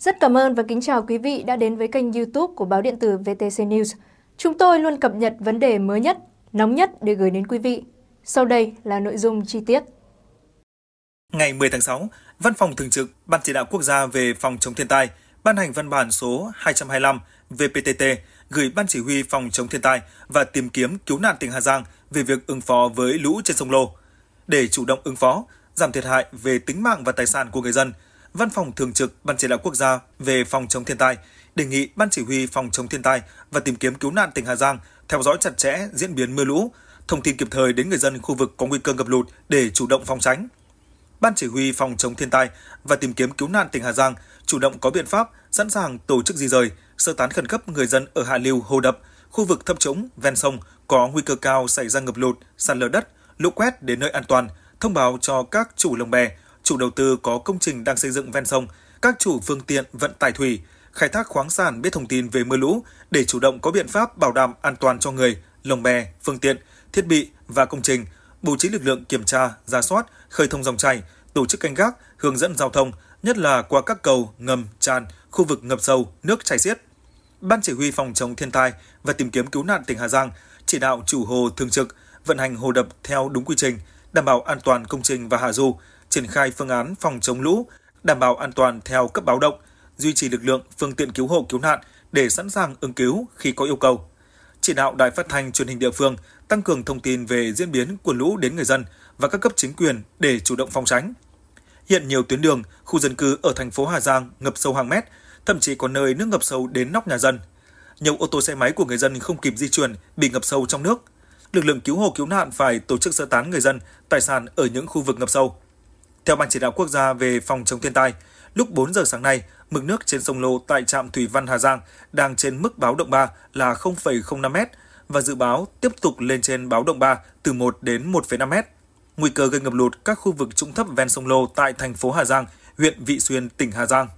Rất cảm ơn và kính chào quý vị đã đến với kênh youtube của báo điện tử VTC News. Chúng tôi luôn cập nhật vấn đề mới nhất, nóng nhất để gửi đến quý vị. Sau đây là nội dung chi tiết. Ngày 10 tháng 6, Văn phòng Thường trực Ban Chỉ đạo Quốc gia về phòng chống thiên tai ban hành văn bản số 225 VPTT gửi Ban Chỉ huy Phòng chống thiên tai và tìm kiếm cứu nạn tỉnh Hà Giang về việc ứng phó với lũ trên sông Lô. Để chủ động ứng phó, giảm thiệt hại về tính mạng và tài sản của người dân – Văn phòng Thường trực Ban Chỉ đạo Quốc gia về phòng chống thiên tai đề nghị Ban Chỉ huy phòng chống thiên tai và tìm kiếm cứu nạn tỉnh Hà Giang theo dõi chặt chẽ diễn biến mưa lũ, thông tin kịp thời đến người dân khu vực có nguy cơ ngập lụt để chủ động phòng tránh. Ban Chỉ huy phòng chống thiên tai và tìm kiếm cứu nạn tỉnh Hà Giang chủ động có biện pháp sẵn sàng tổ chức di rời, sơ tán khẩn cấp người dân ở hạ lưu hồ đập, khu vực thấp trũng, ven sông có nguy cơ cao xảy ra ngập lụt, sạt lở đất, lũ quét đến nơi an toàn, thông báo cho các chủ lồng bè, chủ đầu tư có công trình đang xây dựng ven sông, các chủ phương tiện vận tải thủy, khai thác khoáng sản biết thông tin về mưa lũ để chủ động có biện pháp bảo đảm an toàn cho người, lồng bè, phương tiện, thiết bị và công trình, bố trí lực lượng kiểm tra, ra soát, khơi thông dòng chảy, tổ chức canh gác, hướng dẫn giao thông, nhất là qua các cầu, ngầm, tràn, khu vực ngập sâu, nước chảy xiết. Ban chỉ huy phòng chống thiên tai và tìm kiếm cứu nạn tỉnh Hà Giang chỉ đạo chủ hồ thường trực vận hành hồ đập theo đúng quy trình, đảm bảo an toàn công trình và hạ du, triển khai phương án phòng chống lũ, đảm bảo an toàn theo cấp báo động, duy trì lực lượng, phương tiện cứu hộ cứu nạn để sẵn sàng ứng cứu khi có yêu cầu. Chỉ đạo đài phát thanh truyền hình địa phương tăng cường thông tin về diễn biến của lũ đến người dân và các cấp chính quyền để chủ động phòng tránh. Hiện nhiều tuyến đường, khu dân cư ở thành phố Hà Giang ngập sâu hàng mét, thậm chí có nơi nước ngập sâu đến nóc nhà dân. Nhiều ô tô xe máy của người dân không kịp di chuyển bị ngập sâu trong nước. Lực lượng cứu hộ cứu nạn phải tổ chức sơ tán người dân, tài sản ở những khu vực ngập sâu. Theo Ban Chỉ đạo Quốc gia về phòng chống thiên tai, lúc 4 giờ sáng nay, mực nước trên sông Lô tại trạm Thủy Văn Hà Giang đang trên mức báo động 3 là 0,05m và dự báo tiếp tục lên trên báo động 3 từ 1 đến 1,5m. Nguy cơ gây ngập lụt các khu vực trũng thấp ven sông Lô tại thành phố Hà Giang, huyện Vị Xuyên, tỉnh Hà Giang.